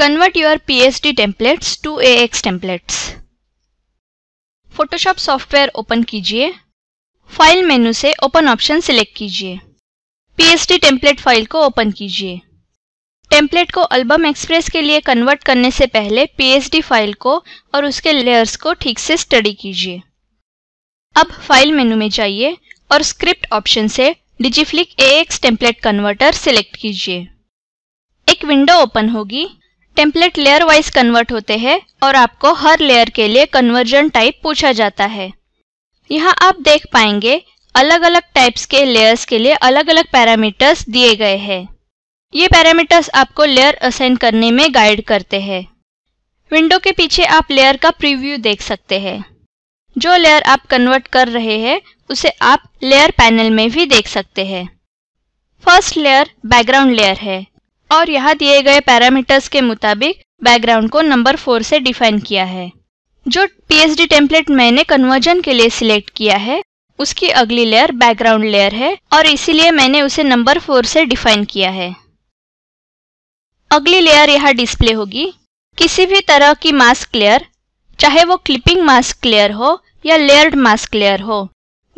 Convert your PSD templates to AX templates. Photoshop software open कीजिए file menu से open option select कीजिए PSD template file को open कीजिए template को album express के लिए कन्वर्ट करने से पहले PSD फाइल को और उसके लेयर्स को ठीक से स्टडी कीजिए अब फाइल मेनू में जाइए और स्क्रिप्ट ऑप्शन से Digiflick AX template converter select कीजिए एक विंडो ओपन होगी टेम्पलेट लेयर वाइज कन्वर्ट होते हैं और आपको हर लेयर के लिए कन्वर्जन टाइप पूछा जाता है यहाँ आप देख पाएंगे अलग अलग टाइप्स के लेयर्स के लिए अलग अलग पैरामीटर्स दिए गए हैं ये पैरामीटर्स आपको लेयर असाइन करने में गाइड करते हैं विंडो के पीछे आप लेयर का प्रीव्यू देख सकते हैं जो लेयर आप कन्वर्ट कर रहे हैं उसे आप लेयर पैनल में भी देख सकते हैं फर्स्ट लेयर बैकग्राउंड लेयर है और यहाँ दिए गए पैरामीटर्स के मुताबिक बैकग्राउंड को नंबर फोर से डिफाइन किया है जो पीएचडी टेम्पलेट मैंने कन्वर्जन के लिए सिलेक्ट किया है उसकी अगली लेयर बैकग्राउंड लेयर है और इसीलिए मैंने उसे नंबर फोर से डिफाइन किया है अगली लेयर यहाँ डिस्प्ले होगी किसी भी तरह की मास्क लेयर चाहे वो क्लिपिंग मास्क लेयर हो या लेयर्ड मास्क लेयर हो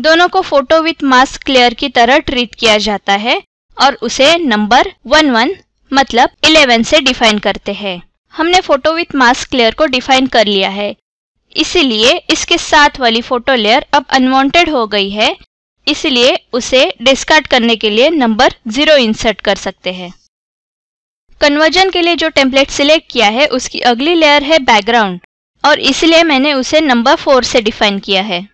दोनों को फोटो विथ मास्क लेयर की तरह ट्रीट किया जाता है और उसे नंबर वन वन मतलब 11 से डिफाइन करते हैं हमने फोटो विथ मास्क लेयर को डिफाइन कर लिया है इसीलिए इसके साथ वाली फोटो लेयर अब अनवांटेड हो गई है इसलिए उसे डिस्कार्ड करने के लिए नंबर जीरो इंसर्ट कर सकते हैं कन्वर्जन के लिए जो टेम्पलेट सिलेक्ट किया है उसकी अगली लेयर है बैकग्राउंड और इसलिए मैंने उसे नंबर फोर से डिफाइन किया है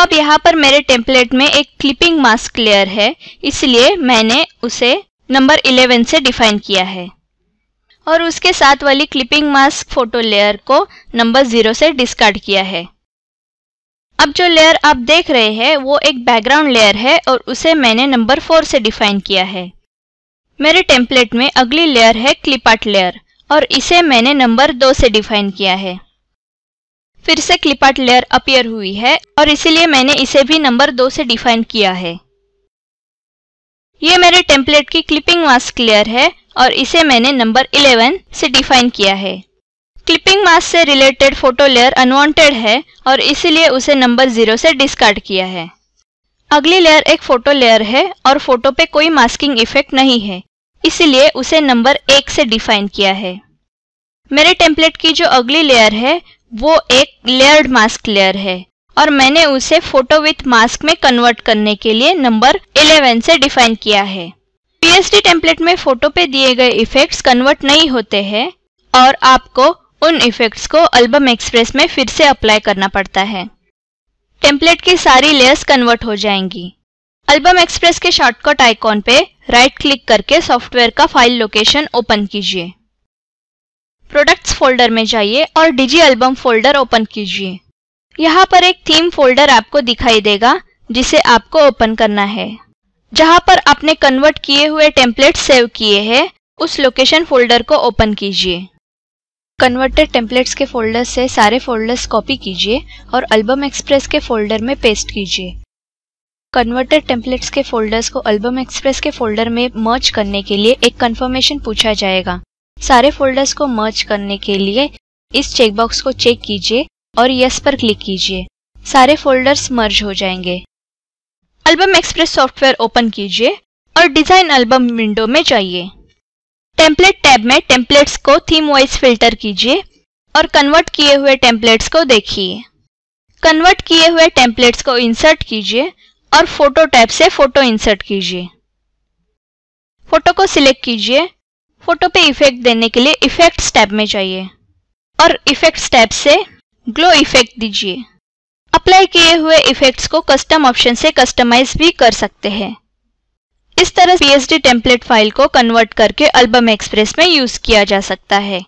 अब यहाँ पर मेरे टेम्पलेट में एक क्लिपिंग मास्क लेयर है इसलिए मैंने उसे नंबर 11 से डिफाइन किया है और उसके साथ वाली क्लिपिंग मास्क फोटो लेयर को नंबर जीरो से डिस्कार्ड किया है अब जो लेयर आप देख रहे हैं वो एक बैकग्राउंड लेयर है और उसे मैंने नंबर फोर से डिफाइन किया है मेरे टेम्पलेट में अगली लेयर है क्लिपार्ट लेयर और इसे मैंने नंबर दो से डिफाइन किया है फिर से क्लिपार्ट लेयर अपियर हुई है और इसीलिए मैंने इसे भी नंबर दो से डिफाइन किया है ये मेरे टेम्पलेट की क्लिपिंग मास्क लेयर है और इसे मैंने नंबर 11 से डिफाइन किया है क्लिपिंग मास्क से रिलेटेड फोटो लेयर अनवांटेड है और इसीलिए उसे नंबर जीरो से डिस्कार्ड किया है अगली लेयर एक फोटो लेयर है और फोटो पे कोई मास्किंग इफेक्ट नहीं है इसीलिए उसे नंबर एक से डिफाइन किया है मेरे टेम्पलेट की जो अगली लेयर है वो एक लेयर्ड मास्क लेयर है और मैंने उसे फोटो विथ मास्क में कन्वर्ट करने के लिए नंबर 11 से डिफाइन किया है पीएसडी टेम्पलेट में फोटो पे दिए गए इफेक्ट्स कन्वर्ट नहीं होते हैं और आपको उन इफेक्ट्स को अल्बम एक्सप्रेस में फिर से अप्लाई करना पड़ता है टेम्पलेट की सारी लेयर्स कन्वर्ट हो जाएंगी अल्बम एक्सप्रेस के शॉर्टकट आइकॉन पे राइट क्लिक करके सॉफ्टवेयर का फाइल लोकेशन ओपन कीजिए प्रोडक्ट्स फोल्डर में जाइए और डिजी एल्बम फोल्डर ओपन कीजिए यहाँ पर एक थीम फोल्डर आपको दिखाई देगा जिसे आपको ओपन करना है जहाँ पर आपने कन्वर्ट किए हुए टेम्पलेट सेव किए हैं उस लोकेशन फोल्डर को ओपन कीजिए कन्वर्टेड टेम्पलेट्स के फोल्डर से सारे फोल्डर्स कॉपी कीजिए और अल्बम एक्सप्रेस के फोल्डर में पेस्ट कीजिए कन्वर्टेड टेम्पलेट्स के फोल्डर्स को अल्बम एक्सप्रेस के फोल्डर में मर्ज करने के लिए एक कन्फर्मेशन पूछा जाएगा सारे फोल्डर्स को मर्ज करने के लिए इस चेकबॉक्स को चेक कीजिए और यस पर क्लिक कीजिए सारे फोल्डर्स मर्ज हो जाएंगे एल्बम एक्सप्रेस सॉफ्टवेयर ओपन कीजिए और डिज़ाइन एल्बम विंडो में जाइए टेम्पलेट टैब में टेम्पलेट्स को थीम वाइज फिल्टर कीजिए और कन्वर्ट किए हुए टेम्पलेट्स को देखिए कन्वर्ट किए हुए टेम्पलेट्स को इंसर्ट कीजिए और फोटो टैब से फोटो इंसर्ट कीजिए फोटो को सिलेक्ट कीजिए फोटो पे इफेक्ट देने के लिए इफेक्ट्स टैब में जाइए और इफेक्ट्स टैब से ग्लो इफेक्ट दीजिए अप्लाई किए हुए इफेक्ट्स को कस्टम ऑप्शन से कस्टमाइज भी कर सकते हैं इस तरह पी टेम्पलेट फाइल को कन्वर्ट करके अल्बम एक्सप्रेस में यूज किया जा सकता है